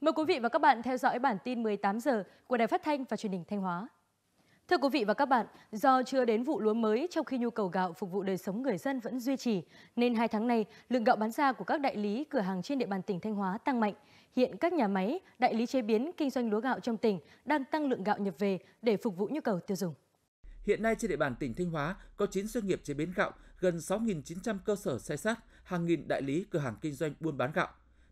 Mời quý vị và các bạn theo dõi bản tin 18 giờ của Đài Phát thanh và Truyền hình Thanh Hóa. Thưa quý vị và các bạn, do chưa đến vụ lúa mới trong khi nhu cầu gạo phục vụ đời sống người dân vẫn duy trì, nên hai tháng nay, lượng gạo bán ra của các đại lý cửa hàng trên địa bàn tỉnh Thanh Hóa tăng mạnh. Hiện các nhà máy, đại lý chế biến kinh doanh lúa gạo trong tỉnh đang tăng lượng gạo nhập về để phục vụ nhu cầu tiêu dùng. Hiện nay trên địa bàn tỉnh Thanh Hóa có 9 doanh nghiệp chế biến gạo, gần 6.900 cơ sở xe sát, hàng nghìn đại lý cửa hàng kinh doanh buôn bán gạo.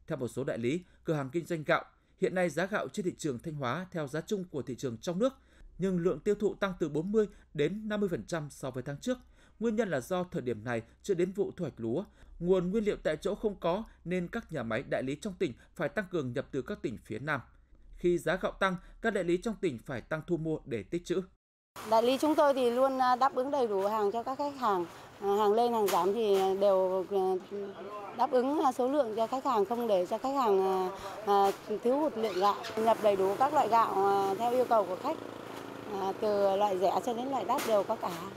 Theo một số đại lý, cửa hàng kinh doanh gạo, hiện nay giá gạo trên thị trường Thanh Hóa theo giá chung của thị trường trong nước nhưng lượng tiêu thụ tăng từ 40 đến 50% so với tháng trước. Nguyên nhân là do thời điểm này chưa đến vụ thu hoạch lúa, nguồn nguyên liệu tại chỗ không có nên các nhà máy đại lý trong tỉnh phải tăng cường nhập từ các tỉnh phía Nam. Khi giá gạo tăng, các đại lý trong tỉnh phải tăng thu mua để tích trữ. Đại lý chúng tôi thì luôn à, đáp ứng đầy đủ hàng cho các khách hàng. À, hàng lên hàng giảm thì đều à, đáp ứng số lượng cho khách hàng không để cho khách hàng thiếu hụt lượng gạo. Nhập đầy đủ các loại gạo theo yêu cầu của khách. À, từ loại rẻ cho đến loại đắt đều có cả.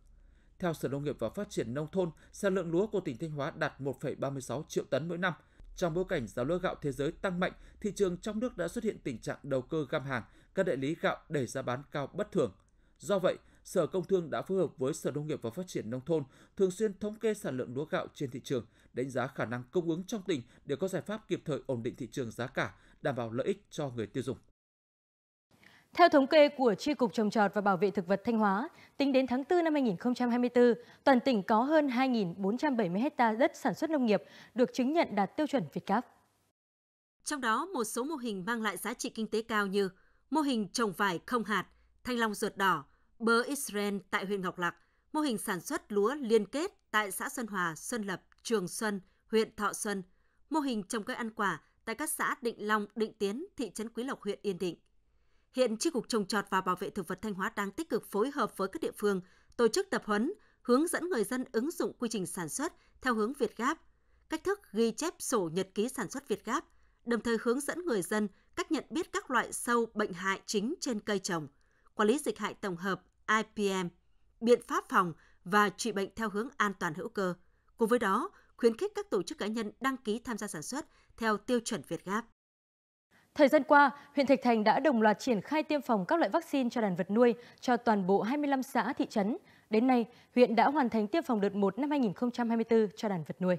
Theo Sở Nông nghiệp và Phát triển Nông thôn, sản lượng lúa của tỉnh Thanh Hóa đạt 1,36 triệu tấn mỗi năm. Trong bối cảnh giá lúa gạo thế giới tăng mạnh, thị trường trong nước đã xuất hiện tình trạng đầu cơ găm hàng, các đại lý gạo đẩy giá bán cao bất thường. Do vậy, Sở Công Thương đã phối hợp với Sở Nông nghiệp và Phát triển Nông thôn thường xuyên thống kê sản lượng lúa gạo trên thị trường, đánh giá khả năng cung ứng trong tỉnh để có giải pháp kịp thời ổn định thị trường giá cả, đảm bảo lợi ích cho người tiêu dùng. Theo thống kê của Tri Cục Trồng Trọt và Bảo vệ Thực vật Thanh Hóa, tính đến tháng 4 năm 2024, toàn tỉnh có hơn 2.470 ha đất sản xuất nông nghiệp được chứng nhận đạt tiêu chuẩn Việt Gáp. Trong đó, một số mô hình mang lại giá trị kinh tế cao như mô hình trồng vải không hạt, thanh long ruột đỏ, bơ Israel tại huyện Ngọc Lặc, mô hình sản xuất lúa liên kết tại xã Xuân Hòa, Xuân Lập, Trường Xuân, huyện Thọ Xuân, mô hình trồng cây ăn quả tại các xã Định Long, Định Tiến, thị trấn Quý Lộc, huyện Yên Định. Hiện Tri Cục Trồng Trọt và Bảo vệ Thực vật Thanh Hóa đang tích cực phối hợp với các địa phương, tổ chức tập huấn, hướng dẫn người dân ứng dụng quy trình sản xuất theo hướng Việt Gáp, cách thức ghi chép sổ nhật ký sản xuất Việt Gáp, đồng thời hướng dẫn người dân cách nhận biết các loại sâu bệnh hại chính trên cây trồng, quản lý dịch hại tổng hợp IPM, biện pháp phòng và trị bệnh theo hướng an toàn hữu cơ. Cùng với đó, khuyến khích các tổ chức cá nhân đăng ký tham gia sản xuất theo tiêu chuẩn Việt Gáp. Thời gian qua, huyện Thạch Thành đã đồng loạt triển khai tiêm phòng các loại vaccine cho đàn vật nuôi cho toàn bộ 25 xã thị trấn. Đến nay, huyện đã hoàn thành tiêm phòng đợt 1 năm 2024 cho đàn vật nuôi.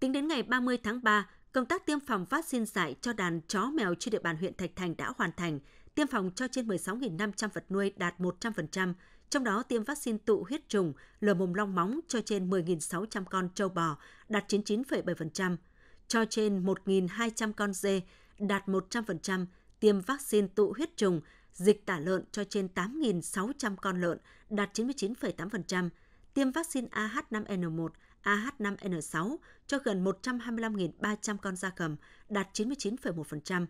Tính đến ngày 30 tháng 3, công tác tiêm phòng vaccine dạy cho đàn chó mèo trên địa bàn huyện Thạch Thành đã hoàn thành. Tiêm phòng cho trên 16.500 vật nuôi đạt 100%, trong đó tiêm vaccine tụ huyết trùng, lở mồm long móng cho trên 10.600 con trâu bò đạt 99,7%, cho trên 1.200 con dê đạt 100% tiêm vaccine tụ huyết trùng, dịch tả lợn cho trên 8.600 con lợn, đạt 99,8%, tiêm vaccine AH5N1, AH5N6 cho gần 125.300 con gia cầm, đạt 99,1%.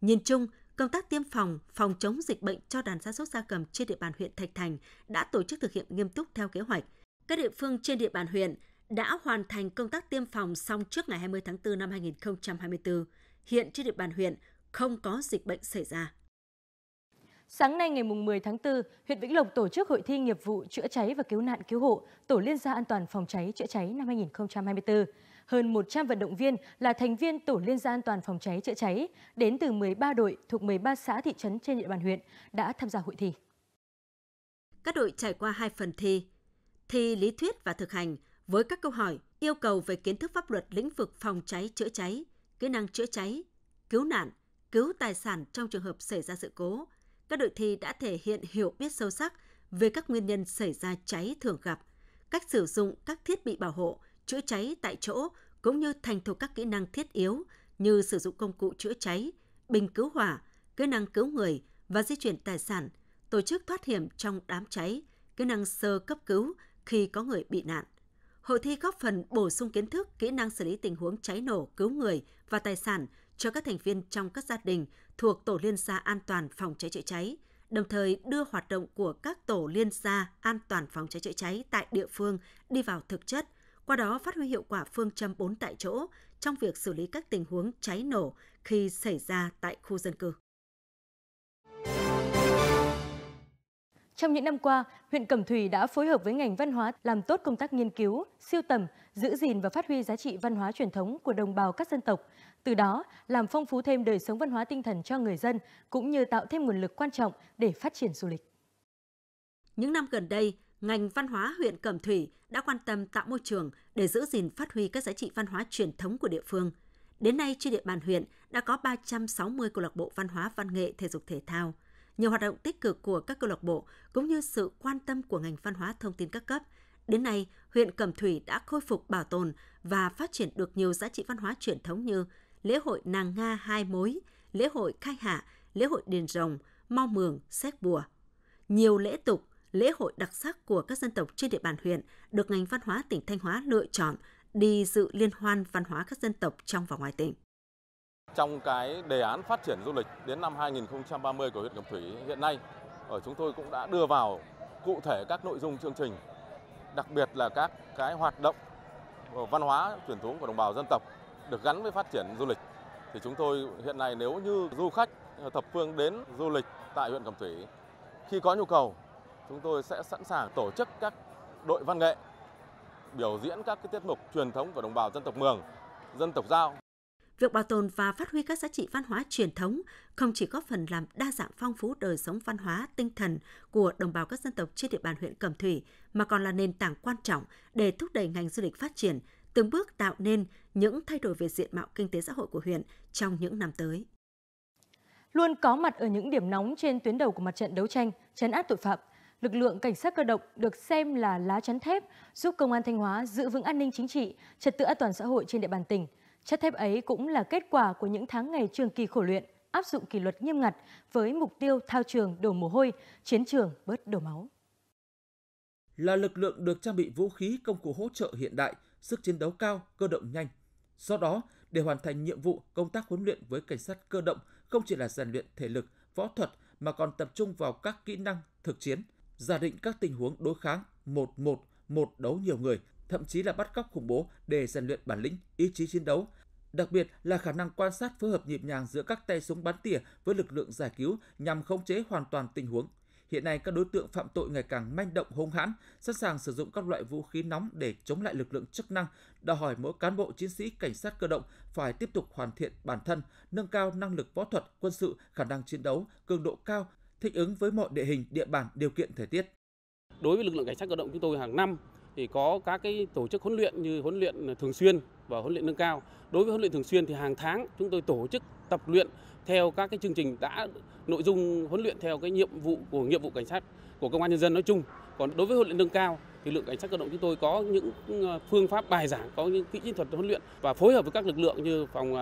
Nhìn chung, công tác tiêm phòng, phòng chống dịch bệnh cho đàn gia súc gia cầm trên địa bàn huyện Thạch Thành đã tổ chức thực hiện nghiêm túc theo kế hoạch. Các địa phương trên địa bàn huyện đã hoàn thành công tác tiêm phòng xong trước ngày 20 tháng 4 năm 2024. Hiện trên địa bàn huyện không có dịch bệnh xảy ra. Sáng nay ngày 10 tháng 4, huyện Vĩnh Lộc tổ chức hội thi nghiệp vụ chữa cháy và cứu nạn cứu hộ Tổ liên gia an toàn phòng cháy chữa cháy năm 2024. Hơn 100 vận động viên là thành viên Tổ liên gia an toàn phòng cháy chữa cháy đến từ 13 đội thuộc 13 xã thị trấn trên địa bàn huyện đã tham gia hội thi. Các đội trải qua hai phần thi, thi lý thuyết và thực hành với các câu hỏi yêu cầu về kiến thức pháp luật lĩnh vực phòng cháy chữa cháy, kỹ năng chữa cháy, cứu nạn, cứu tài sản trong trường hợp xảy ra sự cố. Các đội thi đã thể hiện hiểu biết sâu sắc về các nguyên nhân xảy ra cháy thường gặp, cách sử dụng các thiết bị bảo hộ, chữa cháy tại chỗ cũng như thành thục các kỹ năng thiết yếu như sử dụng công cụ chữa cháy, bình cứu hỏa, kỹ năng cứu người và di chuyển tài sản, tổ chức thoát hiểm trong đám cháy, kỹ năng sơ cấp cứu khi có người bị nạn. Hội thi góp phần bổ sung kiến thức, kỹ năng xử lý tình huống cháy nổ, cứu người và tài sản cho các thành viên trong các gia đình thuộc tổ liên gia an toàn phòng cháy chữa cháy, đồng thời đưa hoạt động của các tổ liên gia an toàn phòng cháy chữa cháy tại địa phương đi vào thực chất, qua đó phát huy hiệu quả phương châm 4 tại chỗ trong việc xử lý các tình huống cháy nổ khi xảy ra tại khu dân cư. Trong những năm qua, huyện Cẩm Thủy đã phối hợp với ngành văn hóa làm tốt công tác nghiên cứu, siêu tầm, giữ gìn và phát huy giá trị văn hóa truyền thống của đồng bào các dân tộc, từ đó làm phong phú thêm đời sống văn hóa tinh thần cho người dân cũng như tạo thêm nguồn lực quan trọng để phát triển du lịch. Những năm gần đây, ngành văn hóa huyện Cẩm Thủy đã quan tâm tạo môi trường để giữ gìn phát huy các giá trị văn hóa truyền thống của địa phương. Đến nay trên địa bàn huyện đã có 360 câu lạc bộ văn hóa văn nghệ thể dục thể thao, nhiều hoạt động tích cực của các câu lạc bộ cũng như sự quan tâm của ngành văn hóa thông tin các cấp. Đến nay, huyện Cẩm Thủy đã khôi phục bảo tồn và phát triển được nhiều giá trị văn hóa truyền thống như lễ hội Nàng Nga Hai Mối, lễ hội Khai Hạ, lễ hội Đền Rồng, Mau Mường, Xét Bùa. Nhiều lễ tục, lễ hội đặc sắc của các dân tộc trên địa bàn huyện được ngành văn hóa tỉnh Thanh Hóa lựa chọn đi dự liên hoan văn hóa các dân tộc trong và ngoài tỉnh trong cái đề án phát triển du lịch đến năm 2030 của huyện Cẩm Thủy hiện nay ở chúng tôi cũng đã đưa vào cụ thể các nội dung chương trình đặc biệt là các cái hoạt động văn hóa truyền thống của đồng bào dân tộc được gắn với phát triển du lịch thì chúng tôi hiện nay nếu như du khách ờ, thập phương đến du lịch tại huyện Cẩm Thủy khi có nhu cầu chúng tôi sẽ sẵn sàng tổ chức các đội văn nghệ biểu diễn các cái tiết mục truyền thống của đồng bào dân tộc Mường, dân tộc Giao Việc bảo tồn và phát huy các giá trị văn hóa truyền thống không chỉ góp phần làm đa dạng phong phú đời sống văn hóa, tinh thần của đồng bào các dân tộc trên địa bàn huyện Cẩm Thủy, mà còn là nền tảng quan trọng để thúc đẩy ngành du lịch phát triển, từng bước tạo nên những thay đổi về diện mạo kinh tế xã hội của huyện trong những năm tới. Luôn có mặt ở những điểm nóng trên tuyến đầu của mặt trận đấu tranh, chấn áp tội phạm, lực lượng cảnh sát cơ động được xem là lá chắn thép giúp công an Thanh Hóa giữ vững an ninh chính trị, trật tự an toàn xã hội trên địa bàn tỉnh – Chất thép ấy cũng là kết quả của những tháng ngày trường kỳ khổ luyện, áp dụng kỷ luật nghiêm ngặt với mục tiêu thao trường đổ mồ hôi, chiến trường bớt đổ máu. Là lực lượng được trang bị vũ khí công cụ hỗ trợ hiện đại, sức chiến đấu cao, cơ động nhanh. Do đó, để hoàn thành nhiệm vụ công tác huấn luyện với cảnh sát cơ động không chỉ là rèn luyện thể lực, võ thuật mà còn tập trung vào các kỹ năng thực chiến, giả định các tình huống đối kháng một một một đấu nhiều người thậm chí là bắt cóc khủng bố để rèn luyện bản lĩnh, ý chí chiến đấu, đặc biệt là khả năng quan sát phối hợp nhịp nhàng giữa các tay súng bắn tỉa với lực lượng giải cứu nhằm khống chế hoàn toàn tình huống. Hiện nay các đối tượng phạm tội ngày càng manh động hung hãn, sẵn sàng sử dụng các loại vũ khí nóng để chống lại lực lượng chức năng, đòi hỏi mỗi cán bộ chiến sĩ cảnh sát cơ động phải tiếp tục hoàn thiện bản thân, nâng cao năng lực võ thuật, quân sự, khả năng chiến đấu, cường độ cao, thích ứng với mọi địa hình, địa bàn, điều kiện thời tiết. Đối với lực lượng cảnh sát cơ động chúng tôi hàng năm thì có các cái tổ chức huấn luyện như huấn luyện thường xuyên và huấn luyện nâng cao. Đối với huấn luyện thường xuyên thì hàng tháng chúng tôi tổ chức tập luyện theo các cái chương trình đã nội dung huấn luyện theo cái nhiệm vụ của nhiệm vụ cảnh sát của công an nhân dân nói chung. Còn đối với huấn luyện nâng cao thì lượng cảnh sát cơ động chúng tôi có những ờ, phương pháp bài giảng, có những kỹ thuật huấn luyện và phối hợp với các lực lượng như phòng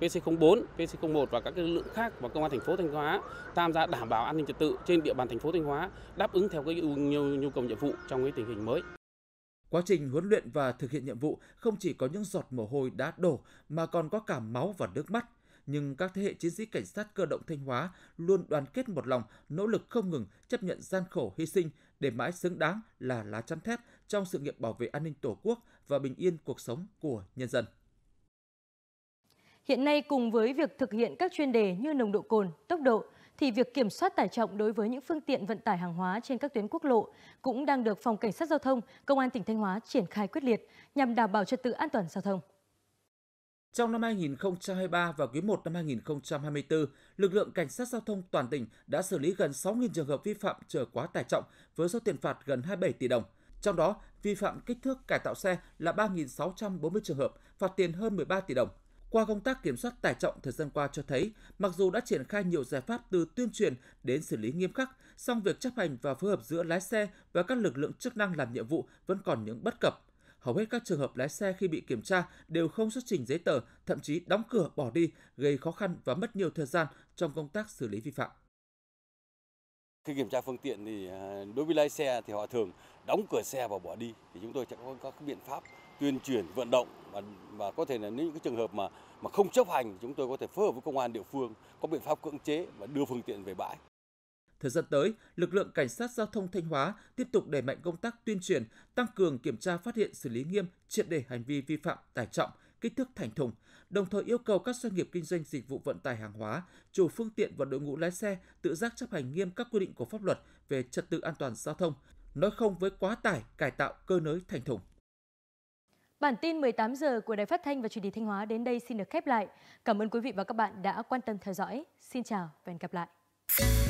PC04, ờ, PC01 và các lực lượng khác và công an thành phố Thanh Hóa tham gia đảm bảo an ninh trật tự trên địa bàn thành phố Thanh Hóa đáp ứng theo cái nhu cầu nhiệm vụ trong cái tình hình mới. Quá trình huấn luyện và thực hiện nhiệm vụ không chỉ có những giọt mồ hôi đã đổ mà còn có cả máu và nước mắt. Nhưng các thế hệ chiến sĩ cảnh sát cơ động Thanh Hóa luôn đoàn kết một lòng, nỗ lực không ngừng, chấp nhận gian khổ hy sinh để mãi xứng đáng là lá chắn thép trong sự nghiệp bảo vệ an ninh Tổ quốc và bình yên cuộc sống của nhân dân. Hiện nay cùng với việc thực hiện các chuyên đề như nồng độ cồn, tốc độ, thì việc kiểm soát tải trọng đối với những phương tiện vận tải hàng hóa trên các tuyến quốc lộ cũng đang được Phòng Cảnh sát Giao thông, Công an tỉnh Thanh Hóa triển khai quyết liệt nhằm đảm bảo trật tự an toàn giao thông. Trong năm 2023 và quý 1 năm 2024, lực lượng cảnh sát giao thông toàn tỉnh đã xử lý gần 6.000 trường hợp vi phạm trở quá tải trọng với số tiền phạt gần 27 tỷ đồng. Trong đó, vi phạm kích thước cải tạo xe là 3.640 trường hợp, phạt tiền hơn 13 tỷ đồng. Qua công tác kiểm soát tải trọng thời gian qua cho thấy, mặc dù đã triển khai nhiều giải pháp từ tuyên truyền đến xử lý nghiêm khắc, song việc chấp hành và phối hợp giữa lái xe và các lực lượng chức năng làm nhiệm vụ vẫn còn những bất cập. Hầu hết các trường hợp lái xe khi bị kiểm tra đều không xuất trình giấy tờ, thậm chí đóng cửa bỏ đi, gây khó khăn và mất nhiều thời gian trong công tác xử lý vi phạm. Khi kiểm tra phương tiện thì à, đối với lái xe thì họ thường đóng cửa xe và bỏ đi thì chúng tôi sẽ có các biện pháp tuyên truyền vận động và, và có thể là những cái trường hợp mà mà không chấp hành chúng tôi có thể phối hợp với công an địa phương có biện pháp cưỡng chế và đưa phương tiện về bãi. Thời gian tới, lực lượng cảnh sát giao thông Thanh Hóa tiếp tục đẩy mạnh công tác tuyên truyền, tăng cường kiểm tra phát hiện xử lý nghiêm triệt đề hành vi vi phạm tải trọng, kích thước thành thùng, đồng thời yêu cầu các doanh nghiệp kinh doanh dịch vụ vận tải hàng hóa, chủ phương tiện và đội ngũ lái xe tự giác chấp hành nghiêm các quy định của pháp luật về trật tự an toàn giao thông, nói không với quá tải, cải tạo cơ nới thành thùng. Bản tin 18 giờ của Đài Phát thanh và Truyền hình Thanh Hóa đến đây xin được khép lại. Cảm ơn quý vị và các bạn đã quan tâm theo dõi. Xin chào và hẹn gặp lại.